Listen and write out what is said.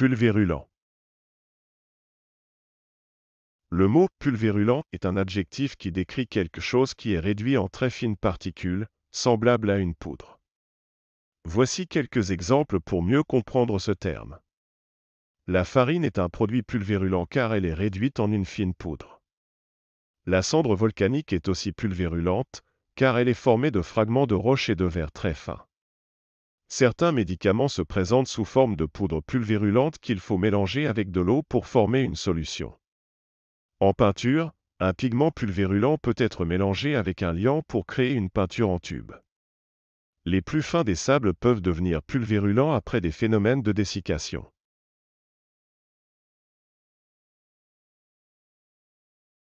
Pulvérulent. Le mot pulvérulent est un adjectif qui décrit quelque chose qui est réduit en très fines particules, semblable à une poudre. Voici quelques exemples pour mieux comprendre ce terme. La farine est un produit pulvérulent car elle est réduite en une fine poudre. La cendre volcanique est aussi pulvérulente car elle est formée de fragments de roches et de verre très fins. Certains médicaments se présentent sous forme de poudre pulvérulente qu'il faut mélanger avec de l'eau pour former une solution. En peinture, un pigment pulvérulent peut être mélangé avec un liant pour créer une peinture en tube. Les plus fins des sables peuvent devenir pulvérulents après des phénomènes de dessiccation.